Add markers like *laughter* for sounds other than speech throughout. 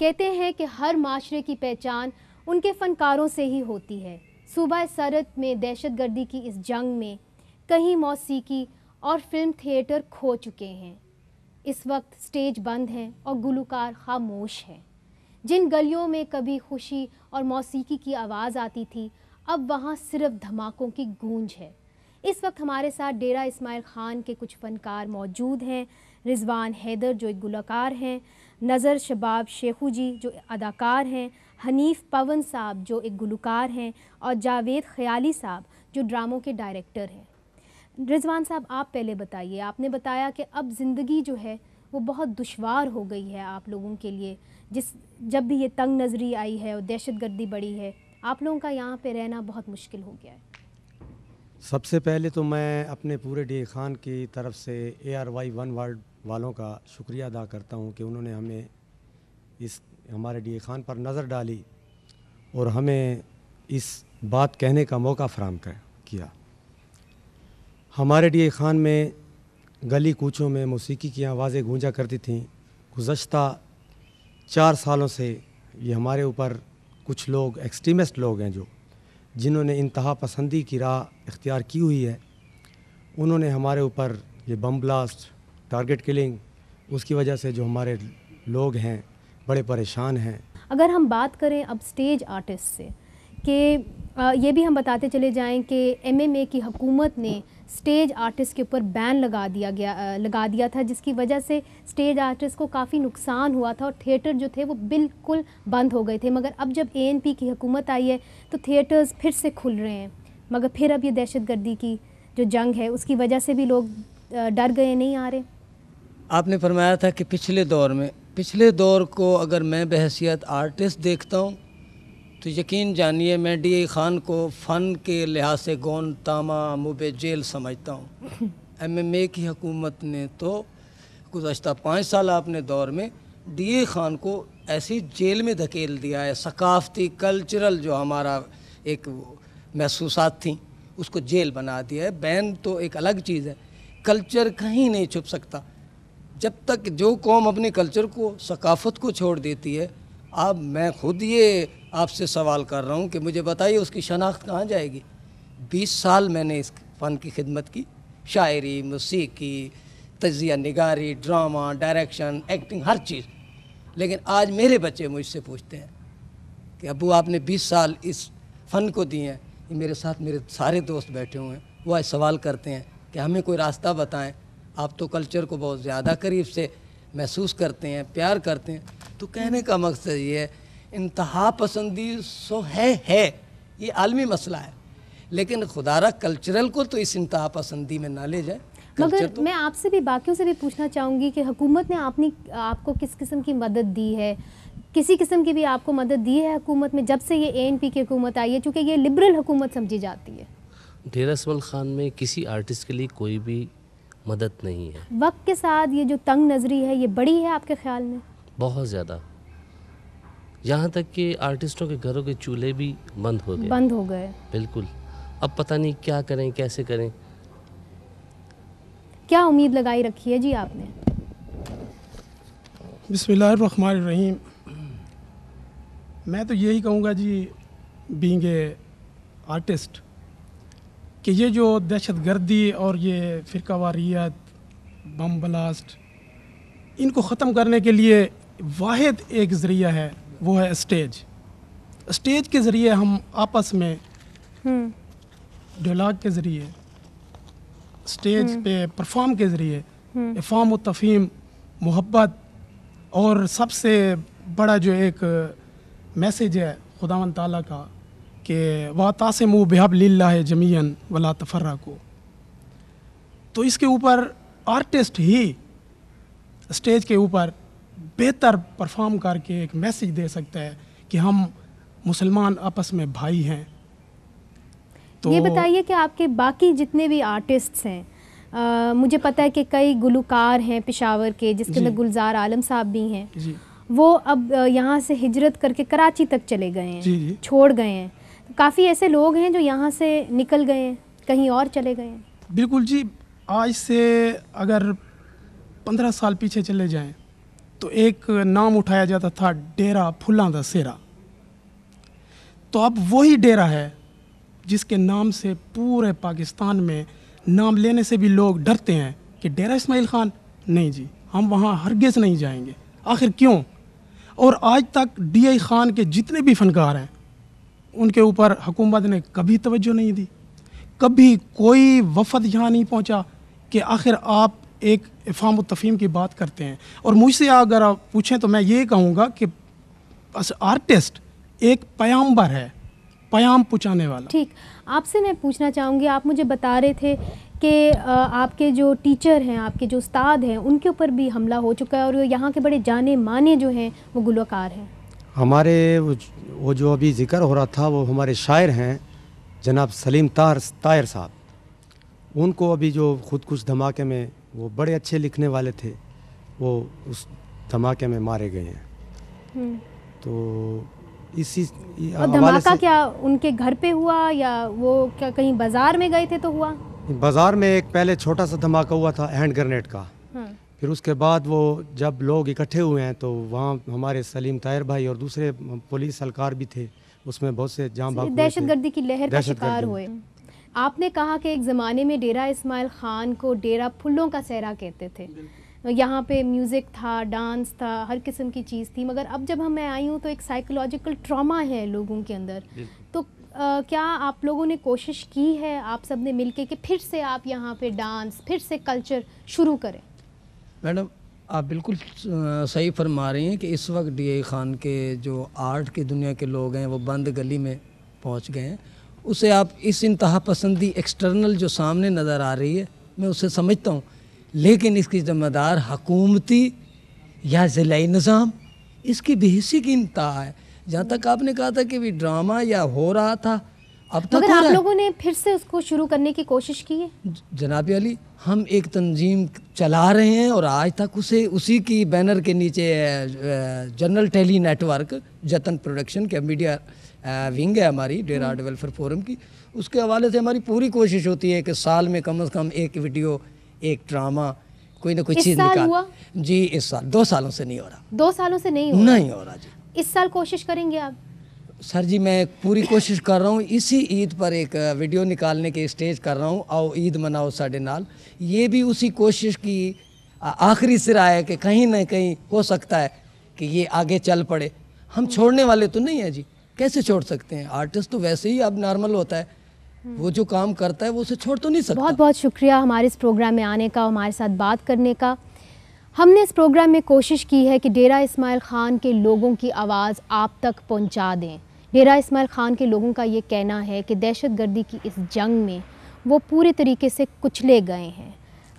कहते हैं कि हर माशरे की पहचान उनके फ़नकारों से ही होती है सुबह सरत में दहशत गर्दी की इस जंग में कहीं मौसीकी और फिल्म थिएटर खो चुके हैं इस वक्त स्टेज बंद हैं और गुलकार खामोश हैं जिन गलियों में कभी खुशी और मौसीकी की आवाज़ आती थी अब वहाँ सिर्फ धमाकों की गूंज है इस वक्त हमारे साथ डेरा इस्माइल ख़ान के कुछ फ़नकार मौजूद हैं रिजवान हैदर जो एक गुलकार हैं नज़र शबाब शेखू जी जो अदाकार हैं हनीफ पवन साहब जो एक गुलकार हैं और जावेद ख्याली साहब जो ड्रामों के डायरेक्टर हैं रिजवान साहब आप पहले बताइए आपने बताया कि अब ज़िंदगी जो है वो बहुत दुशवार हो गई है आप लोगों के लिए जिस जब भी ये तंग नज़री आई है और दहशत गर्दी बढ़ी है आप लोगों का यहाँ पे रहना बहुत मुश्किल हो गया है सबसे पहले तो मैं अपने पूरे डी खान की तरफ से A R Y one world वालों का शुक्रिया अदा करता हूँ कि उन्होंने हमें इस हमारे डी खान पर नज़र डाली और हमें इस बात कहने का मौका फ्राहम कर किया हमारे डी खान में गली कूचों में मौसीकी की आवाज़ें गूंजा करती थीं गुज्त चार सालों से ये हमारे ऊपर कुछ लोग एक्सट्रीमिस्ट लोग हैं जो जिन्होंने इंतहा पसंदी की राह इख्तियार की हुई है उन्होंने हमारे ऊपर ये बम ब्लास्ट टारगेट किलिंग उसकी वजह से जो हमारे लोग हैं बड़े परेशान हैं अगर हम बात करें अब स्टेज आर्टिस्ट से कि ये भी हम बताते चले जाएं कि एमएमए की हकूमत ने स्टेज आर्टिस्ट के ऊपर बैन लगा दिया गया लगा दिया था जिसकी वजह से स्टेज आर्टिस्ट को काफ़ी नुकसान हुआ था और थिएटर जो थे वो बिल्कुल बंद हो गए थे मगर अब जब एएनपी की हुकूमत आई है तो थिएटर्स फिर से खुल रहे हैं मगर फिर अब ये दहशत की जो जंग है उसकी वजह से भी लोग डर गए नहीं आ रहे आपने फरमाया था कि पिछले दौर में पिछले दौर को अगर मैं बहसीत आर्टिस्ट देखता हूँ तो यकीन जानिए मैं डी ए खान को फ़न के लिहाज से गौन तामा मुबे जेल समझता हूँ *laughs* एम एम ए की हकूमत ने तो गुज्त पाँच साल अपने दौर में डी ए खान को ऐसी जेल में धकेल दिया है सकाफती कल्चरल जो हमारा एक महसूसात थी उसको जेल बना दिया है बैन तो एक अलग चीज़ है कल्चर कहीं नहीं छुप सकता जब तक जो कौम अपने कल्चर को सकाफत को छोड़ देती है अब मैं खुद ये आपसे सवाल कर रहा हूँ कि मुझे बताइए उसकी शनाख्त कहाँ जाएगी बीस साल मैंने इस फ़न की खिदमत की शायरी मौसीकी तजिया निगारी ड्रामा डायरेक्शन एक्टिंग हर चीज़ लेकिन आज मेरे बच्चे मुझसे पूछते हैं कि अबू आपने बीस साल इस फ़न को दिए हैं मेरे साथ मेरे सारे दोस्त बैठे हुए हैं वो आज सवाल करते हैं कि हमें कोई रास्ता बताएं आप तो कल्चर को बहुत ज़्यादा करीब से महसूस करते हैं प्यार करते हैं तो कहने का मकसद ये है इंतहा पसंदी सो है है ये आलमी मसला है लेकिन खुदारा कल्चरल को तो इस इंतहा पसंदी में ना ले जाए मगर तो मैं आपसे भी बाकियों से भी पूछना चाहूँगी कि हुकूमत ने आपने आपको किस किस्म की मदद दी है किसी किस्म की भी आपको मदद दी है हुकूमत में जब से ये ए एन पी की हुकूमत आई है चूँकि ये लिबरल हुकूमत समझी जाती है डेरा खान में किसी आर्टिस्ट के लिए कोई भी मदद नहीं है वक्त के साथ ये जो तंग नज़री है ये बड़ी है आपके ख्याल में बहुत ज़्यादा यहाँ तक कि आर्टिस्टों के घरों के चूल्हे भी बंद हो गए बंद हो गए बिल्कुल अब पता नहीं क्या करें कैसे करें क्या उम्मीद लगाई रखी है जी आपने रहीम मैं तो यही कहूँगा जी बींग ए आर्टिस्ट कि ये जो दहशत गर्दी और ये फ़िरकावारियत वारियत बम ब्लास्ट इनको ख़त्म करने के लिए वाद एक ज़रिया है वो है स्टेज स्टेज के ज़रिए हम आपस में डायलाग हम्म। के ज़रिए स्टेज हम्म। पे परफॉर्म के ज़रिए हम्म। इफ़ाम तफ़ीम मोहब्बत और सबसे बड़ा जो एक मैसेज है ख़ुदा ताला का कि वह तासम बेहब ला जमीन वला तफर्रा को तो इसके ऊपर आर्टिस्ट ही स्टेज के ऊपर बेहतर परफॉर्म करके एक मैसेज दे सकता है कि हम मुसलमान आपस में भाई हैं तो ये बताइए कि आपके बाकी जितने भी आर्टिस्ट्स हैं आ, मुझे पता है कि कई गुलकार हैं पिशावर के जिसके अंदर गुलजार आलम साहब भी हैं वो अब यहाँ से हिजरत करके कराची तक चले गए हैं छोड़ गए हैं काफ़ी ऐसे लोग हैं जो यहाँ से निकल गए हैं कहीं और चले गए हैं बिल्कुल जी आज से अगर पंद्रह साल पीछे चले जाएं तो एक नाम उठाया जाता था डेरा फुला दा सेरा तो अब वही डेरा है जिसके नाम से पूरे पाकिस्तान में नाम लेने से भी लोग डरते हैं कि डेरा इसमाइल खान नहीं जी हम वहाँ हरगेज़ नहीं जाएंगे आखिर क्यों और आज तक डी आई खान के जितने भी फनकार हैं उनके ऊपर हुकूमत ने कभी तवज्जो नहीं दी कभी कोई वफद यहाँ नहीं पहुँचा कि आखिर आप एक इफ़ाम तफ़ीम की बात करते हैं और मुझसे अगर आप पूछें तो मैं ये कहूँगा कि आर्टिस्ट एक पयाम्बर है पयाम पहुँचाने वाला ठीक आपसे मैं पूछना चाहूँगी आप मुझे बता रहे थे कि आपके जो टीचर हैं आपके जो उस्ताद हैं उनके ऊपर भी हमला हो चुका है और यहाँ के बड़े जाने माने जो हैं वो गुलकार हैं हमारे वो जो अभी जिक्र हो रहा था वो हमारे शायर हैं जनाब सलीम तार तायर साहब उनको अभी जो खुद कुछ धमाके में वो बड़े अच्छे लिखने वाले थे वो उस धमाके में मारे गए हैं हम्म। तो इसी धमाका क्या उनके घर पे हुआ या वो क्या कहीं बाजार में गए थे तो हुआ बाजार में एक पहले छोटा सा धमाका हुआ था हैंड ग्रेनेड का फिर उसके बाद वो जब लोग इकट्ठे हुए हैं तो वहाँ हमारे सलीम ताहिर भाई और दूसरे पुलिस अहलकार भी थे उसमें बहुत से जाम भाग दहशत गर्दी की लहर का शिकार हुए आपने कहा कि एक ज़माने में डेरा इस्माइल ख़ान को डेरा फुल्लों का सहरा कहते थे यहाँ पे म्यूज़िक था डांस था हर किस्म की चीज़ थी मगर अब जब हम मैं आई हूँ तो एक साइकोलॉजिकल ट्रॉमा है लोगों के अंदर तो आ, क्या आप लोगों ने कोशिश की है आप सब ने मिल के कि फिर से आप यहाँ पे डांस फिर से कल्चर शुरू करें मैडम आप बिल्कुल सही फरमा रही हैं कि इस वक्त डी ख़ान के जो आर्ट की दुनिया के लोग हैं वो बंद गली में पहुंच गए हैं उसे आप इस इंतहा पसंदी एक्सटर्नल जो सामने नज़र आ रही है मैं उसे समझता हूँ लेकिन इसकी ज़िम्मेदार हकूमती या ज़िलाई निज़ाम इसकी बेहसी की इंतहा है जहाँ तक आपने कहा था कि भी ड्रामा या हो रहा था अब तक तो मगर आप लोगों ने फिर से उसको शुरू करने की कोशिश की है जनाब अली हम एक तंजीम चला रहे हैं और आज तक उसे उसी की बैनर के नीचे general tele network Jatan production के मीडिया विंग है हमारी डेरा हम्म। डेवलपर फोरम की उसके हवाले से हमारी पूरी कोशिश होती है कि साल में कम से कम एक वीडियो एक ड्रामा कोई ना कोई चीज़ निकाल हुआ? जी इस साल दो सालों से नहीं हो रहा दो सालों से नहीं हो नहीं हो रहा जी इस साल कोशिश करेंगे आप सर जी मैं पूरी कोशिश कर रहा हूँ इसी ईद पर एक वीडियो निकालने के स्टेज कर रहा हूँ आओ ईद मनाओ साढ़े नाल ये भी उसी कोशिश की आखिरी सिरा है कि कहीं ना कहीं हो सकता है कि ये आगे चल पड़े हम छोड़ने वाले तो नहीं है जी कैसे छोड़ सकते हैं आर्टिस्ट तो वैसे ही अब नॉर्मल होता है वो जो काम करता है वो उसे छोड़ तो नहीं सकता बहुत बहुत शुक्रिया हमारे इस प्रोग्राम में आने का हमारे साथ बात करने का हमने इस प्रोग्राम में कोशिश की है कि डेरा इस्माइल ख़ान के लोगों की आवाज़ आप तक पहुंचा दें डेरा इसमाइल ख़ान के लोगों का ये कहना है कि दहशत गर्दी की इस जंग में वो पूरे तरीके से कुचले गए हैं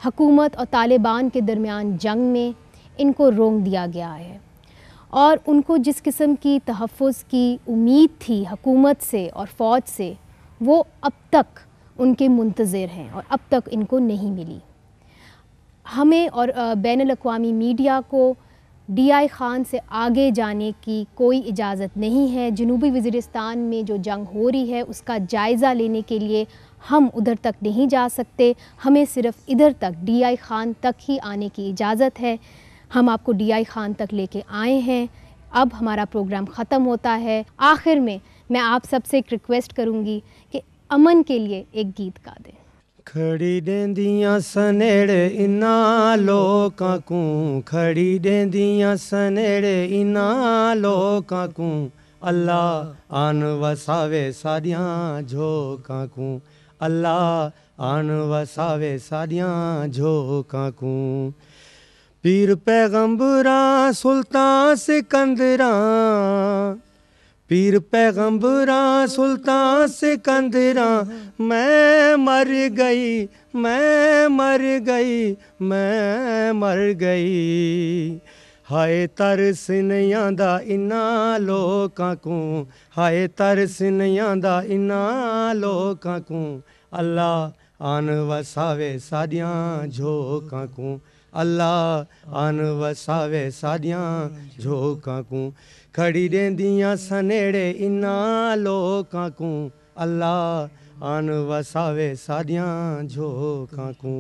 हकूमत और तालिबान के दरमियान जंग में इनको रोंग दिया गया है और उनको जिस किस्म की तहफ़ की उम्मीद थी हकूमत से और फ़ौज से वो अब तक उनके मुंतज़र हैं और अब तक इनको नहीं मिली हमें और बैन अवी मीडिया को डीआई खान से आगे जाने की कोई इजाज़त नहीं है जनूबी वजरस्तान में जो जंग हो रही है उसका जायज़ा लेने के लिए हम उधर तक नहीं जा सकते हमें सिर्फ इधर तक डीआई खान तक ही आने की इजाज़त है हम आपको डीआई खान तक लेके आए हैं अब हमारा प्रोग्राम ख़त्म होता है आखिर में मैं आप सबसे एक रिक्वेस्ट करूँगी कि अमन के लिए एक गीत गा दें ਖੜੀ ਦੇਂਦੀਆਂ ਸਨੇੜੇ ਇਨਾ ਲੋਕਾਂ ਕੋ ਖੜੀ ਦੇਂਦੀਆਂ ਸਨੇੜੇ ਇਨਾ ਲੋਕਾਂ ਕੋ ਅੱਲਾ ਆਨ ਵਸਾਵੇ ਸਾਰਿਆਂ ਝੋਕਾਂ ਕੋ ਅੱਲਾ ਆਨ ਵਸਾਵੇ ਸਾਰਿਆਂ ਝੋਕਾਂ ਕੋ ਪੀਰ ਪੈਗੰਬਰਾਂ ਸੁਲਤਾਨ ਸਿਕੰਦਰਾਂ ਪੀਰ ਪੈਗੰਬਰਾਂ ਸੁਲਤਾਨ ਸੇ ਮੈਂ ਮਰ ਗਈ ਮੈਂ ਮਰ ਗਈ ਮੈਂ ਮਰ ਗਈ ਹਾਏ ਤਰਸ ਨਹੀਂ ਆਂਦਾ ਇਨਾਂ ਲੋਕਾਂ ਕੋ ਹਾਏ ਤਰਸ ਨਹੀਂ ਆਂਦਾ ਇਨਾਂ ਲੋਕਾਂ ਕੋ ਅੱਲਾ ਆਨ ਵਸਾਵੇ ਸਾਡੀਆਂ ਝੋਕਾਂ ਕੋ अाह आन बसावावे साद जो काकू खड़ीरियां सनेड़े इनकाकू अलाह आन बावावे साद काकू